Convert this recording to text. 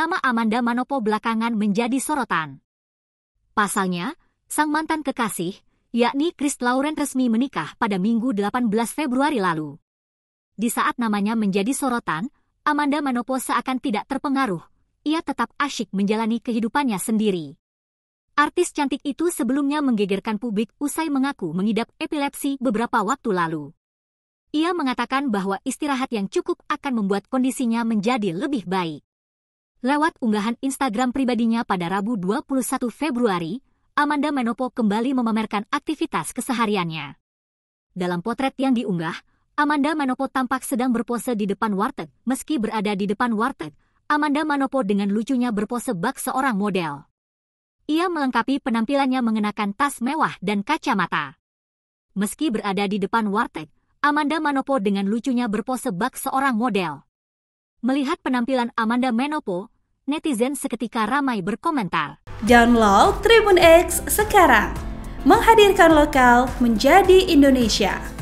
nama Amanda Manopo belakangan menjadi sorotan. Pasalnya, sang mantan kekasih, yakni Chris Lauren resmi menikah pada Minggu 18 Februari lalu. Di saat namanya menjadi sorotan, Amanda Manopo seakan tidak terpengaruh. Ia tetap asyik menjalani kehidupannya sendiri. Artis cantik itu sebelumnya menggegerkan publik usai mengaku mengidap epilepsi beberapa waktu lalu. Ia mengatakan bahwa istirahat yang cukup akan membuat kondisinya menjadi lebih baik. Lewat unggahan Instagram pribadinya pada Rabu 21 Februari, Amanda Menopo kembali memamerkan aktivitas kesehariannya. Dalam potret yang diunggah, Amanda Manopo tampak sedang berpose di depan warteg. Meski berada di depan warteg, Amanda Manopo dengan lucunya berpose bak seorang model. Ia melengkapi penampilannya mengenakan tas mewah dan kacamata. Meski berada di depan warteg, Amanda Manopo dengan lucunya berpose bak seorang model. Melihat penampilan Amanda Menopo, netizen seketika ramai berkomentar. Download Tribun X sekarang, menghadirkan lokal menjadi Indonesia.